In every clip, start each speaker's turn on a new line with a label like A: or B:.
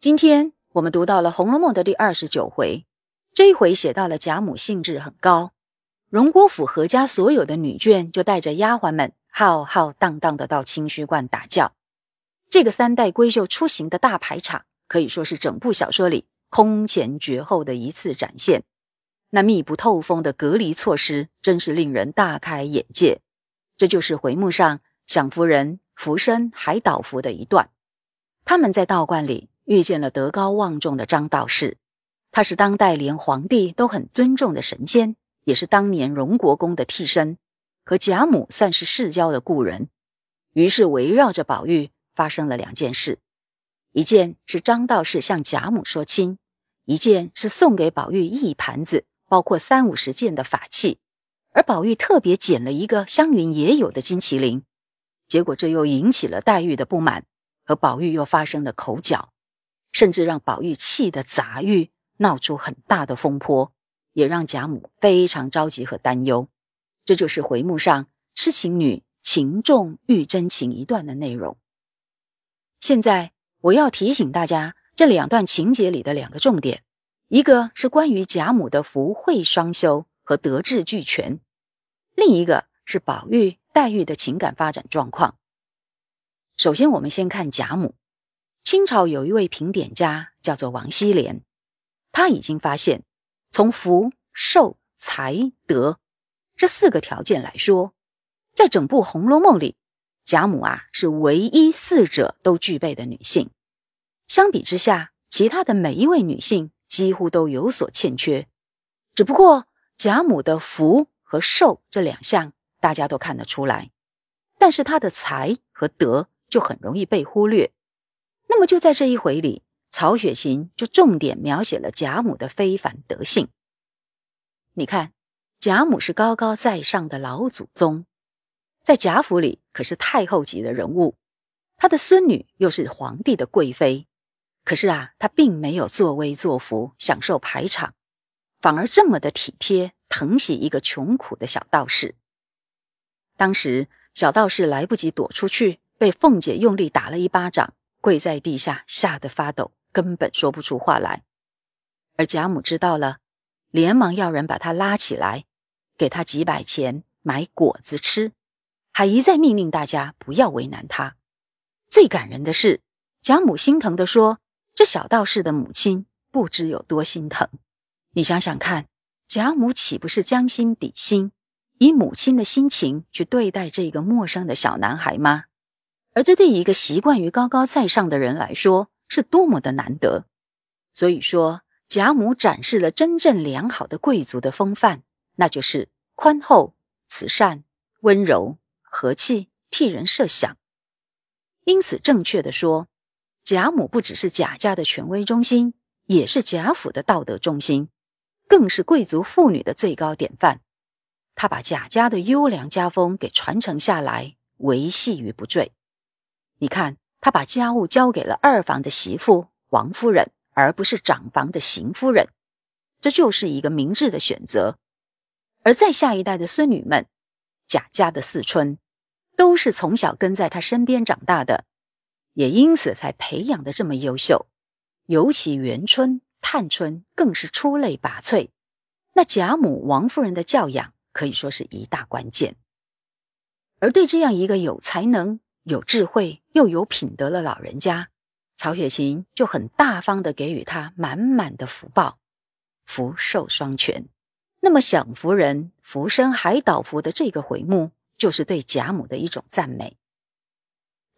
A: 今天我们读到了《红楼梦》的第二十九回，这一回写到了贾母兴致很高，荣国府何家所有的女眷就带着丫鬟们浩浩荡荡的到清虚观打醮。这个三代闺秀出行的大排场，可以说是整部小说里空前绝后的一次展现。那密不透风的隔离措施，真是令人大开眼界。这就是回目上“享福人福生、海岛福”的一段，他们在道观里。遇见了德高望重的张道士，他是当代连皇帝都很尊重的神仙，也是当年荣国公的替身，和贾母算是世交的故人。于是围绕着宝玉发生了两件事：一件是张道士向贾母说亲；一件是送给宝玉一盘子，包括三五十件的法器。而宝玉特别捡了一个湘云也有的金麒麟，结果这又引起了黛玉的不满，和宝玉又发生了口角。甚至让宝玉气得砸玉，闹出很大的风波，也让贾母非常着急和担忧。这就是回目上“痴情女情重欲真情”一段的内容。现在我要提醒大家，这两段情节里的两个重点，一个是关于贾母的福慧双修和德智俱全，另一个是宝玉黛玉的情感发展状况。首先，我们先看贾母。清朝有一位评点家叫做王希濂，他已经发现，从福、寿、才、德这四个条件来说，在整部《红楼梦》里，贾母啊是唯一四者都具备的女性。相比之下，其他的每一位女性几乎都有所欠缺。只不过贾母的福和寿这两项大家都看得出来，但是她的才和德就很容易被忽略。那么就在这一回里，曹雪芹就重点描写了贾母的非凡德性。你看，贾母是高高在上的老祖宗，在贾府里可是太后级的人物，她的孙女又是皇帝的贵妃。可是啊，她并没有作威作福、享受排场，反而这么的体贴、疼惜一个穷苦的小道士。当时小道士来不及躲出去，被凤姐用力打了一巴掌。跪在地下，吓得发抖，根本说不出话来。而贾母知道了，连忙要人把他拉起来，给他几百钱买果子吃，还一再命令大家不要为难他。最感人的是，贾母心疼的说：“这小道士的母亲不知有多心疼。”你想想看，贾母岂不是将心比心，以母亲的心情去对待这个陌生的小男孩吗？而这对一个习惯于高高在上的人来说，是多么的难得。所以说，贾母展示了真正良好的贵族的风范，那就是宽厚、慈善、温柔、和气、替人设想。因此，正确的说，贾母不只是贾家的权威中心，也是贾府的道德中心，更是贵族妇女的最高典范。她把贾家的优良家风给传承下来，维系于不坠。你看，他把家务交给了二房的媳妇王夫人，而不是长房的邢夫人，这就是一个明智的选择。而在下一代的孙女们，贾家的四春，都是从小跟在他身边长大的，也因此才培养的这么优秀。尤其元春、探春更是出类拔萃，那贾母、王夫人的教养可以说是一大关键。而对这样一个有才能。有智慧又有品德的老人家，曹雪芹就很大方的给予他满满的福报，福寿双全。那么享福人福生海岛福的这个回目，就是对贾母的一种赞美。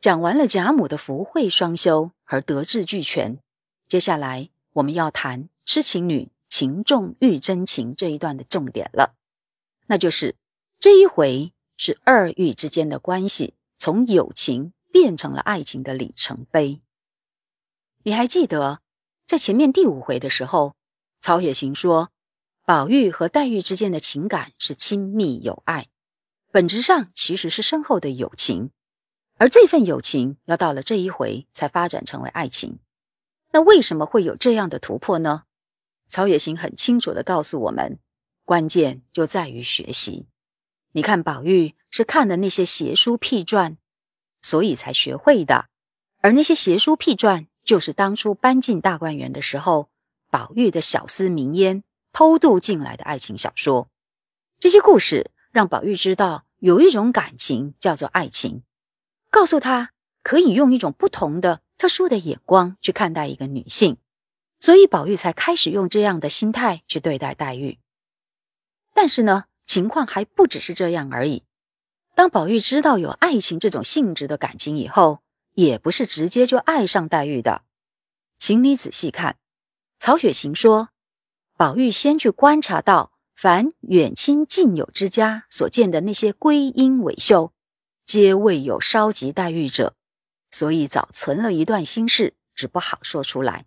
A: 讲完了贾母的福慧双修和德智俱全，接下来我们要谈痴情女情重欲真情这一段的重点了，那就是这一回是二欲之间的关系。从友情变成了爱情的里程碑。你还记得，在前面第五回的时候，曹雪芹说，宝玉和黛玉之间的情感是亲密友爱，本质上其实是深厚的友情。而这份友情要到了这一回才发展成为爱情。那为什么会有这样的突破呢？曹雪芹很清楚的告诉我们，关键就在于学习。你看，宝玉是看的那些邪书僻传，所以才学会的。而那些邪书僻传，就是当初搬进大观园的时候，宝玉的小厮名烟偷渡进来的爱情小说。这些故事让宝玉知道有一种感情叫做爱情，告诉他可以用一种不同的、特殊的眼光去看待一个女性。所以宝玉才开始用这样的心态去对待黛玉。但是呢？情况还不只是这样而已。当宝玉知道有爱情这种性质的感情以后，也不是直接就爱上黛玉的。请你仔细看，曹雪芹说，宝玉先去观察到，凡远亲近友之家所见的那些归因伟秀，皆未有稍及黛玉者，所以早存了一段心事，只不好说出来。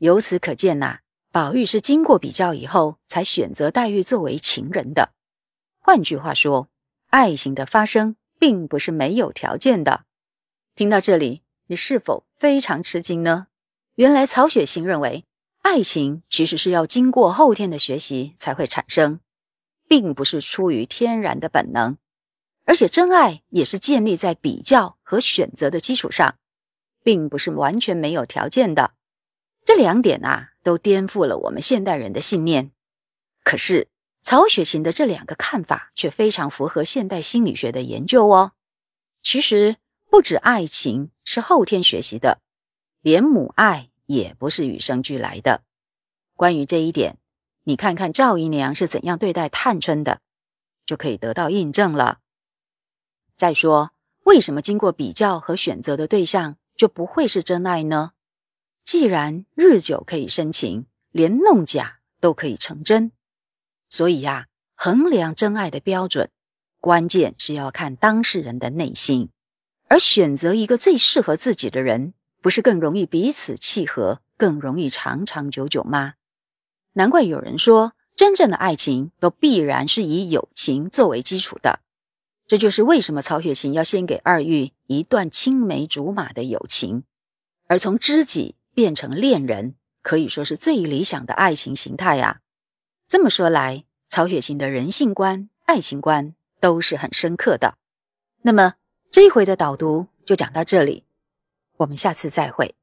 A: 由此可见呐。宝玉是经过比较以后才选择黛玉作为情人的。换句话说，爱情的发生并不是没有条件的。听到这里，你是否非常吃惊呢？原来曹雪芹认为，爱情其实是要经过后天的学习才会产生，并不是出于天然的本能。而且，真爱也是建立在比较和选择的基础上，并不是完全没有条件的。这两点啊。都颠覆了我们现代人的信念，可是曹雪芹的这两个看法却非常符合现代心理学的研究哦。其实不止爱情是后天学习的，连母爱也不是与生俱来的。关于这一点，你看看赵姨娘是怎样对待探春的，就可以得到印证了。再说，为什么经过比较和选择的对象就不会是真爱呢？既然日久可以生情，连弄假都可以成真，所以呀，衡量真爱的标准，关键是要看当事人的内心，而选择一个最适合自己的人，不是更容易彼此契合，更容易长长久久吗？难怪有人说，真正的爱情都必然是以友情作为基础的。这就是为什么曹雪芹要先给二玉一段青梅竹马的友情，而从知己。变成恋人，可以说是最理想的爱情形态呀。这么说来，曹雪芹的人性观、爱情观都是很深刻的。那么，这回的导读就讲到这里，我们下次再会。